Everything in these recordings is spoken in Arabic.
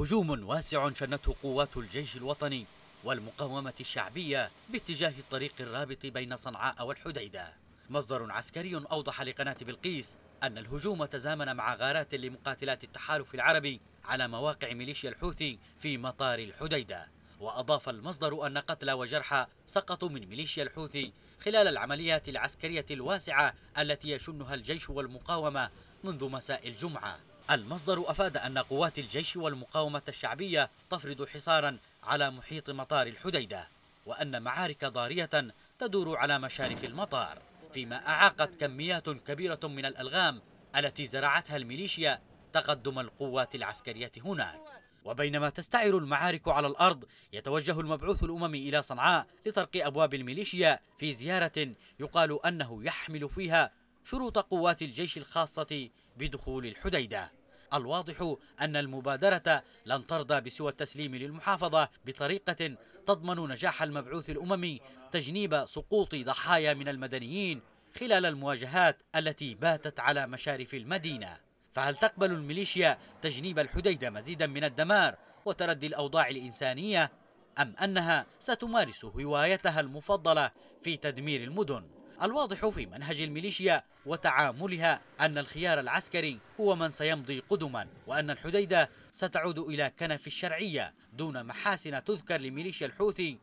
هجوم واسع شنته قوات الجيش الوطني والمقاومة الشعبية باتجاه الطريق الرابط بين صنعاء والحديدة مصدر عسكري أوضح لقناة بلقيس أن الهجوم تزامن مع غارات لمقاتلات التحالف العربي على مواقع ميليشيا الحوثي في مطار الحديدة وأضاف المصدر أن قتلى وجرحى سقطوا من ميليشيا الحوثي خلال العمليات العسكرية الواسعة التي يشنها الجيش والمقاومة منذ مساء الجمعة المصدر أفاد أن قوات الجيش والمقاومة الشعبية تفرض حصارا على محيط مطار الحديدة وأن معارك ضارية تدور على مشارف المطار فيما أعاقت كميات كبيرة من الألغام التي زرعتها الميليشيا تقدم القوات العسكرية هناك وبينما تستعر المعارك على الأرض يتوجه المبعوث الأممي إلى صنعاء لطرق أبواب الميليشيا في زيارة يقال أنه يحمل فيها شروط قوات الجيش الخاصة بدخول الحديدة الواضح أن المبادرة لن ترضى بسوى التسليم للمحافظة بطريقة تضمن نجاح المبعوث الأممي تجنيب سقوط ضحايا من المدنيين خلال المواجهات التي باتت على مشارف المدينة فهل تقبل الميليشيا تجنيب الحديدة مزيدا من الدمار وتردي الأوضاع الإنسانية أم أنها ستمارس هوايتها المفضلة في تدمير المدن؟ الواضح في منهج الميليشيا وتعاملها أن الخيار العسكري هو من سيمضي قدما وأن الحديدة ستعود إلى كنف الشرعية دون محاسن تذكر لميليشيا الحوثي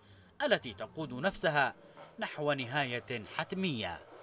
التي تقود نفسها نحو نهاية حتمية